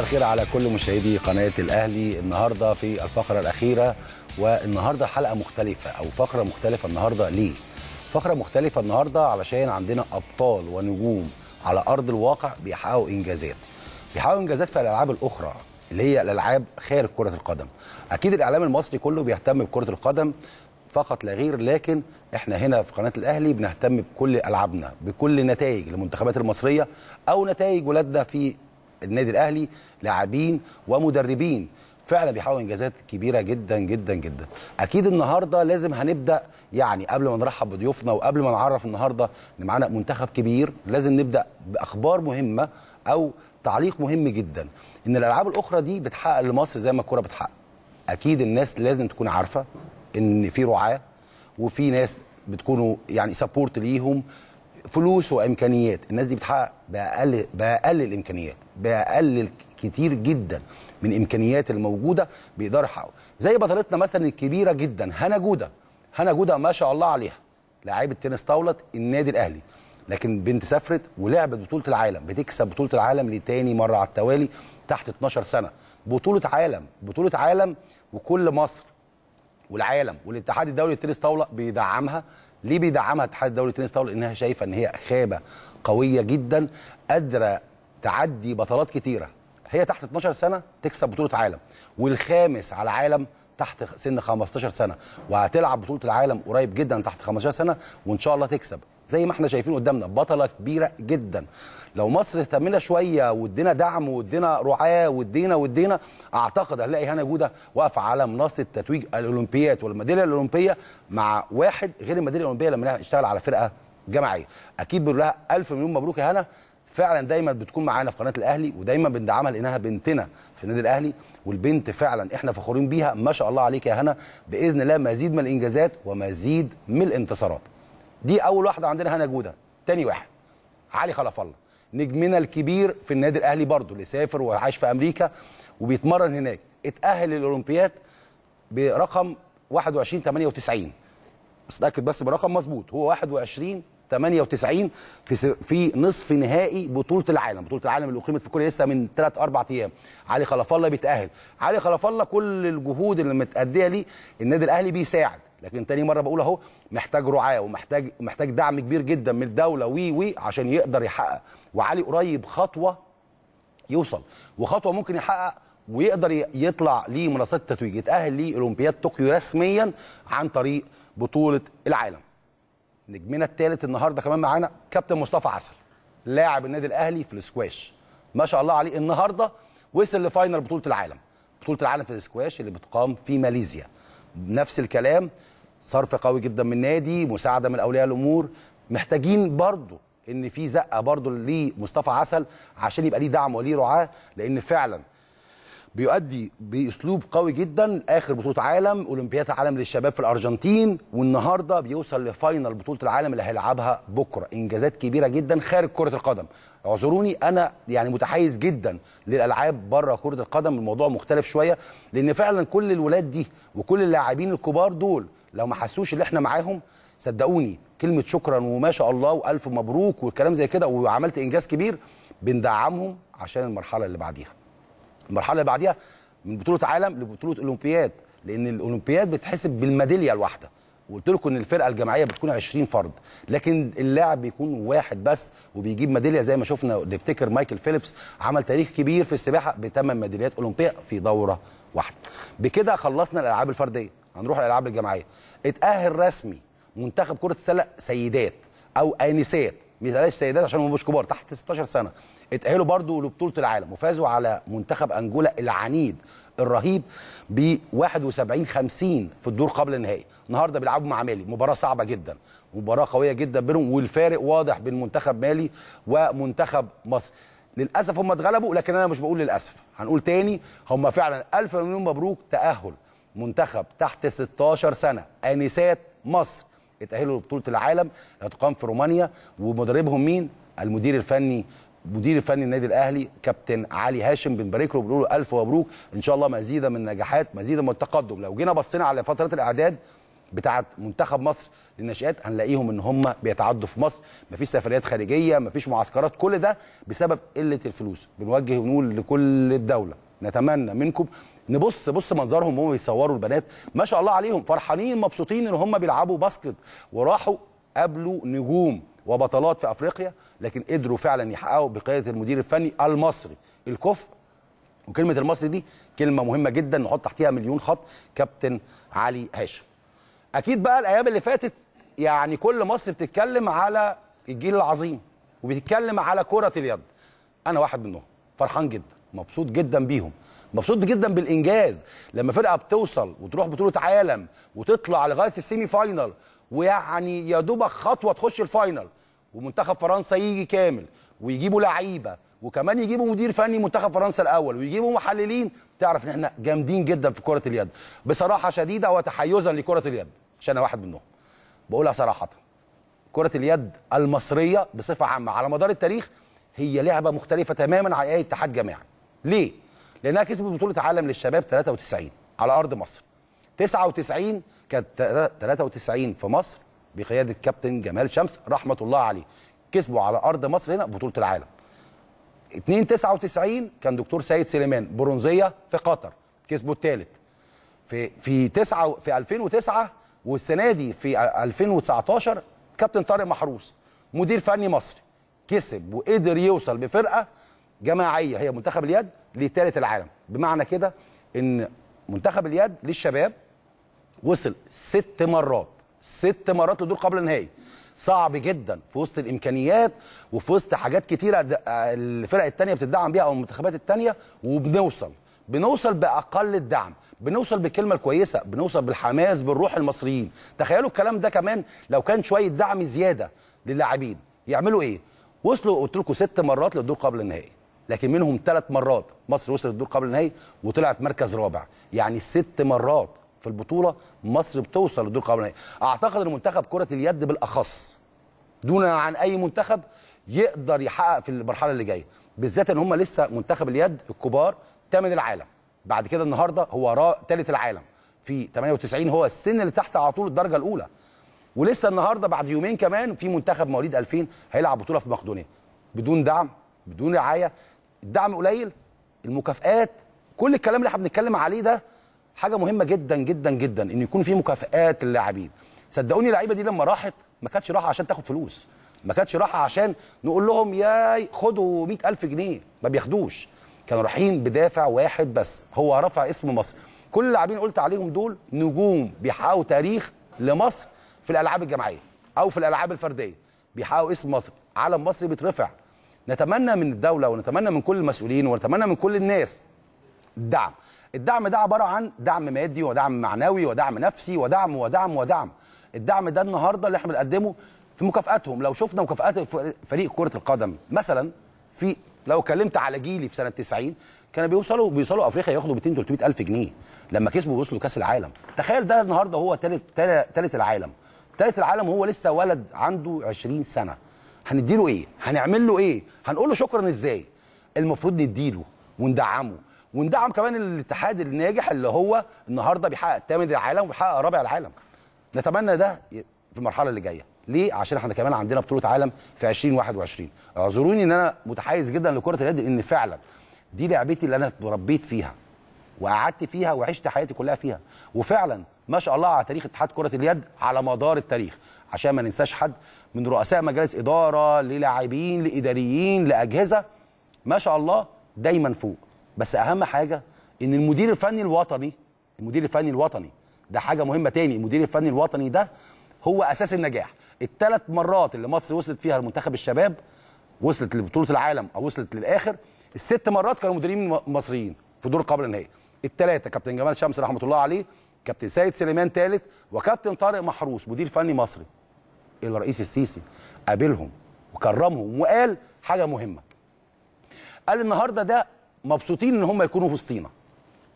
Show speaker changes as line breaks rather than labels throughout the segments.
مساء الخير على كل مشاهدي قناه الاهلي النهارده في الفقره الاخيره والنهارده حلقه مختلفه او فقره مختلفه النهارده ليه؟ فقره مختلفه النهارده علشان عندنا ابطال ونجوم على ارض الواقع بيحققوا انجازات. بيحققوا انجازات في الالعاب الاخرى اللي هي الالعاب خارج كره القدم. اكيد الاعلام المصري كله بيهتم بكره القدم فقط لا غير لكن احنا هنا في قناه الاهلي بنهتم بكل العابنا بكل نتائج المنتخبات المصريه او نتائج ولادنا في النادي الاهلي لاعبين ومدربين فعلا بيحققوا انجازات كبيره جدا جدا جدا اكيد النهارده لازم هنبدا يعني قبل ما نرحب بضيوفنا وقبل ما نعرف النهارده ان معانا منتخب كبير لازم نبدا باخبار مهمه او تعليق مهم جدا ان الالعاب الاخرى دي بتحقق لمصر زي ما الكوره بتحقق اكيد الناس لازم تكون عارفه ان في رعاه وفي ناس بتكونوا يعني سبورت ليهم فلوس وامكانيات الناس دي بتحقق باقل باقل الامكانيات باقل كتير جدا من الامكانيات الموجوده بيقدروا يحققوا زي بطلتنا مثلا الكبيره جدا هنا جوده هنا جوده ما شاء الله عليها لعيبه تنس طاوله النادي الاهلي لكن بنت سافرت ولعبت بطوله العالم بتكسب بطوله العالم لتاني مره على التوالي تحت 12 سنه بطوله عالم بطوله عالم وكل مصر والعالم والاتحاد الدولي للتنس طاوله بيدعمها ليه بيدعمها اتحاد الدولي للتنس طاوله لانها شايفه ان هي خابه قويه جدا قادره تعدي بطلات كتيره هي تحت 12 سنه تكسب بطوله عالم والخامس على العالم تحت سن 15 سنه وهتلعب بطوله العالم قريب جدا تحت 15 سنه وان شاء الله تكسب زي ما احنا شايفين قدامنا بطله كبيره جدا لو مصر اهتمنا شويه وادينا دعم وادينا رعاه وادينا وادينا اعتقد هنلاقي هنا جوده واقفه على منصه تتويج الاولمبيات والميداليه الاولمبيه مع واحد غير الميداليه الاولمبيه لما نشتغل على فرقه جماعيه اكيد بنقول لها الف مليون مبروك يا هنا فعلا دايما بتكون معانا في قناه الاهلي ودايما بندعمها لانها بنتنا في النادي الاهلي والبنت فعلا احنا فخورين بيها ما شاء الله عليك يا هنا باذن الله مزيد من الانجازات ومزيد من الانتصارات دي اول واحده عندنا هنا جوده تاني واحد علي خلف الله نجمنا الكبير في النادي الاهلي برضه اللي سافر وعايش في امريكا وبيتمرن هناك اتاهل للاولمبياد برقم 21 98 اتاكد بس برقم مظبوط هو 21 98 في في نصف نهائي بطوله العالم بطوله العالم اللي اقيمت في كوريا لسه من 3 4 ايام علي خلف الله بيتاهل علي خلف الله كل الجهود اللي متاديه ليه النادي الاهلي بيساعد لكن تاني مره بقول اهو محتاج رعاه ومحتاج محتاج دعم كبير جدا من الدوله وي وي عشان يقدر يحقق وعلي قريب خطوه يوصل وخطوه ممكن يحقق ويقدر يطلع ليه منصات التتويج يتاهل ليه اولمبياد طوكيو رسميا عن طريق بطوله العالم نجمنا الثالث النهارده كمان معانا كابتن مصطفى عسل لاعب النادي الاهلي في الاسكواش ما شاء الله عليه النهارده وصل لفاينل بطوله العالم بطوله العالم في الاسكواش اللي بتقام في ماليزيا نفس الكلام صرف قوي جدا من نادي مساعده من اولياء الامور محتاجين برضه ان في زقه برضه لمصطفى عسل عشان يبقى ليه دعم وليه رعاه لان فعلا بيؤدي باسلوب قوي جدا اخر بطوله عالم اولمبياد العالم للشباب في الارجنتين والنهارده بيوصل لفاينل بطوله العالم اللي هيلعبها بكره انجازات كبيره جدا خارج كره القدم اعذروني انا يعني متحيز جدا للالعاب بره كره القدم الموضوع مختلف شويه لان فعلا كل الولاد دي وكل اللاعبين الكبار دول لو ما حسوش ان احنا معاهم صدقوني كلمه شكرا وما شاء الله والف مبروك والكلام زي كده وعملت انجاز كبير بندعمهم عشان المرحله اللي بعديها المرحله اللي بعديها من بطوله عالم لبطوله اولمبياد لان الاولمبياد بتحسب بالميداليه الواحده وقلت لكم ان الفرقه الجماعيه بتكون 20 فرد لكن اللاعب بيكون واحد بس وبيجيب ميداليه زي ما شفنا نفتكر مايكل فيليبس عمل تاريخ كبير في السباحه بثمان ميداليات اولمبيه في دوره واحده بكده خلصنا الالعاب الفرديه هنروح الالعاب الجماعيه اتاهل رسمي منتخب كره السله سيدات او انسات ما بلاش سيدات عشان هم مش كبار تحت 16 سنه اتاهلوا برضو لبطوله العالم وفازوا على منتخب انجولا العنيد الرهيب ب 71 50 في الدور قبل النهائي النهارده بيلعبوا مع مالي مباراه صعبه جدا مباراه قويه جدا بينهم والفارق واضح بين منتخب مالي ومنتخب مصر للاسف هم اتغلبوا لكن انا مش بقول للاسف هنقول تاني هم فعلا الف مليون مبروك تاهل منتخب تحت 16 سنه انسات مصر اتاهلوا لبطوله العالم هتقام في رومانيا ومدربهم مين المدير الفني مدير الفني النادي الاهلي كابتن علي هاشم بنبارك له بنقول له الف مبروك ان شاء الله مزيدا من النجاحات مزيدا من التقدم لو جينا بصينا على فترات الاعداد بتاعه منتخب مصر للناشئات هنلاقيهم ان هم بيتعدوا في مصر مفيش سفريات خارجيه مفيش معسكرات كل ده بسبب قله الفلوس بنوجه ونقول لكل الدوله نتمنى منكم نبص بص منظرهم وهم بيصوروا البنات ما شاء الله عليهم فرحانين مبسوطين ان هم بيلعبوا باسكت وراحوا قابلوا نجوم وبطلات في افريقيا لكن قدروا فعلا يحققوا بقياده المدير الفني المصري الكفء وكلمه المصري دي كلمه مهمه جدا نحط تحتها مليون خط كابتن علي هاشم اكيد بقى الايام اللي فاتت يعني كل مصر بتتكلم على الجيل العظيم وبتتكلم على كره اليد انا واحد منهم فرحان جدا مبسوط جدا بيهم مبسوط جدا بالانجاز لما فرقه بتوصل وتروح بطوله عالم وتطلع لغايه السيمي فاينل ويعني يا دوبك خطوه تخش الفاينل ومنتخب فرنسا يجي كامل ويجيبوا لعيبه وكمان يجيبوا مدير فني منتخب فرنسا الاول ويجيبوا محللين تعرف ان احنا جامدين جدا في كره اليد بصراحه شديده وتحيزا لكره اليد عشان انا واحد منهم بقولها صراحه كره اليد المصريه بصفه عامه على مدار التاريخ هي لعبه مختلفه تماما عن اي اتحاد جماعي ليه لانها كسبت بطوله عالم للشباب 93 على ارض مصر 99 كانت 93 في مصر بقياده كابتن جمال شمس رحمه الله عليه كسبوا على ارض مصر هنا بطوله العالم 2 99 كان دكتور سيد سليمان برونزيه في قطر كسبوا الثالث في في 9 في 2009 والسنه دي في 2019 كابتن طارق محروس مدير فني مصري كسب وقدر يوصل بفرقه جماعيه هي منتخب اليد لثالث العالم بمعنى كده ان منتخب اليد للشباب وصل ست مرات ست مرات لدور قبل النهائي صعب جدا في وسط الامكانيات وفي وسط حاجات كتيره الفرق الثانيه بتدعم بيها او المنتخبات الثانيه وبنوصل بنوصل باقل الدعم بنوصل بالكلمه الكويسه بنوصل بالحماس بالروح المصريين تخيلوا الكلام ده كمان لو كان شويه دعم زياده للاعبين يعملوا ايه وصلوا قلت لكم ست مرات للدور قبل النهائي لكن منهم ثلاث مرات مصر وصلت الدور قبل النهائي وطلعت مركز رابع يعني ست مرات في البطوله مصر بتوصل للدور قبل النهائي اعتقد ان منتخب كره اليد بالاخص دون عن اي منتخب يقدر يحقق في المرحله اللي جايه بالذات ان هم لسه منتخب اليد الكبار ثامن العالم بعد كده النهارده هو ثالث العالم في 98 هو السن اللي تحت على طول الدرجه الاولى ولسه النهارده بعد يومين كمان في منتخب مواليد 2000 هيلعب بطوله في مقدونيا بدون دعم بدون رعايه الدعم قليل المكافآت كل الكلام اللي احنا بنتكلم عليه ده حاجه مهمه جدا جدا جدا ان يكون في مكافآت للاعبين صدقوني اللعيبه دي لما راحت ما كانتش راحه عشان تاخد فلوس ما كانتش راحه عشان نقول لهم يا خدوا 100000 جنيه ما بياخدوش كانوا رايحين بدافع واحد بس هو رفع اسم مصر كل اللاعبين قلت عليهم دول نجوم بيحققوا تاريخ لمصر في الالعاب الجماعيه او في الالعاب الفرديه بيحققوا اسم مصر علم مصر بيترفع نتمنى من الدوله ونتمنى من كل المسؤولين ونتمنى من كل الناس الدعم الدعم ده عباره عن دعم مادي ودعم معنوي ودعم نفسي ودعم ودعم ودعم الدعم ده النهارده اللي احنا بنقدمه في مكافاتهم لو شفنا مكافات فريق كره القدم مثلا في لو اتكلمت على جيلي في سنه 90 كانوا بيوصلوا بيوصلوا افريقيا ياخدوا 200 300 الف جنيه لما كسبوا وصلوا كاس العالم تخيل ده النهارده هو ثالث ثالث العالم ثالث العالم هو لسه ولد عنده 20 سنه هنديله ايه هنعمل له ايه هنقول له شكرا ازاي المفروض نديله وندعمه وندعم كمان الاتحاد الناجح اللي هو النهارده بيحقق الثامن العالم وبيحقق رابع العالم نتمنى ده في المرحله اللي جايه ليه عشان احنا كمان عندنا بطوله عالم في 2021 اعذروني ان انا متحيز جدا لكره اليد لان فعلا دي لعبتي اللي انا اتربيت فيها وقعدت فيها وعشت حياتي كلها فيها وفعلا ما شاء الله على تاريخ اتحاد كره اليد على مدار التاريخ عشان ما ننساش حد من رؤساء مجالس اداره للاعبين لاداريين لاجهزه ما شاء الله دايما فوق بس اهم حاجه ان المدير الفني الوطني المدير الفني الوطني ده حاجه مهمه تاني المدير الفني الوطني ده هو اساس النجاح الثلاث مرات اللي مصر وصلت فيها لمنتخب الشباب وصلت لبطوله العالم او وصلت للاخر الست مرات كانوا مديرين مصريين في دور قبل النهائي الثلاثه كابتن جمال شمس رحمه الله عليه كابتن سيد سليمان ثالث وكابتن طارق محروس مدير فني مصري الرئيس السيسي قابلهم وكرمهم وقال حاجه مهمه قال النهارده ده مبسوطين ان هم يكونوا وسطينا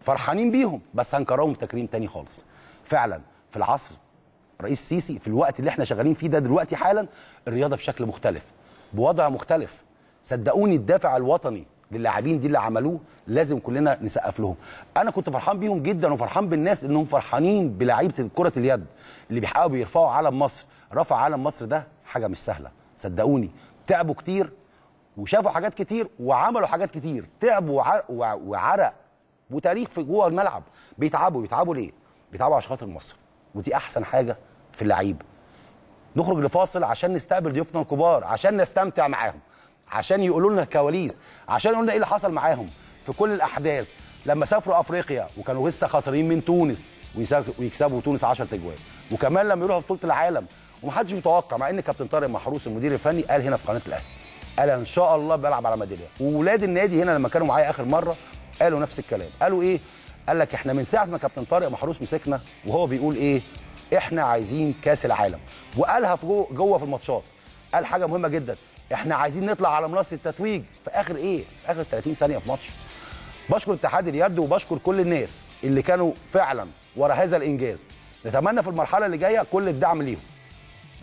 فرحانين بيهم بس هنكرمهم تكريم تاني خالص فعلا في العصر رئيس السيسي في الوقت اللي احنا شغالين فيه ده دلوقتي حالا الرياضه في شكل مختلف بوضع مختلف صدقوني الدافع الوطني للاعبين دي اللي عملوه لازم كلنا نسقف لهم انا كنت فرحان بيهم جدا وفرحان بالناس انهم فرحانين بلعيبه كره اليد اللي بيحققوا بيرفعوا علم مصر رفع علم مصر ده حاجه مش سهله صدقوني تعبوا كتير وشافوا حاجات كتير وعملوا حاجات كتير تعبوا وعرق وتاريخ في جوه الملعب بيتعبوا بيتعبوا ليه بيتعبوا عشان خاطر مصر ودي احسن حاجه في اللعيبه نخرج لفاصل عشان نستقبل ضيوفنا الكبار عشان نستمتع معاهم عشان يقولوا لنا كواليس عشان يقولوا لنا ايه اللي حصل معاهم في كل الاحداث لما سافروا افريقيا وكانوا لسه خسرانين من تونس ويكسبوا تونس 10 تجوال وكمان لما يروحوا بطوله العالم ومحدش متوقع مع ان كابتن طارق محروس المدير الفني قال هنا في قناه الاهلي قال ان شاء الله بلعب على ميداليه واولاد النادي هنا لما كانوا معايا اخر مره قالوا نفس الكلام قالوا ايه قال لك احنا من ساعه ما كابتن طارق محروس مسكنا وهو بيقول ايه احنا عايزين كاس العالم وقالها في جوه في الماتشات قال حاجه مهمه جدا احنا عايزين نطلع على منصه التتويج في اخر ايه في اخر 30 ثانيه في ماتش بشكر اتحاد اليد وبشكر كل الناس اللي كانوا فعلا ورا هذا الانجاز نتمنى في المرحله اللي جايه كل الدعم ليهم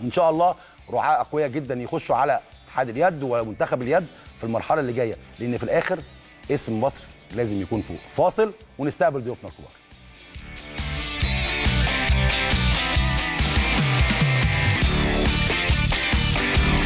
ان شاء الله رعاة اقوياء جدا يخشوا على اتحاد اليد ومنتخب اليد في المرحله اللي جايه لان في الاخر اسم مصر لازم يكون فوق فاصل ونستقبل ضيوفنا الكبار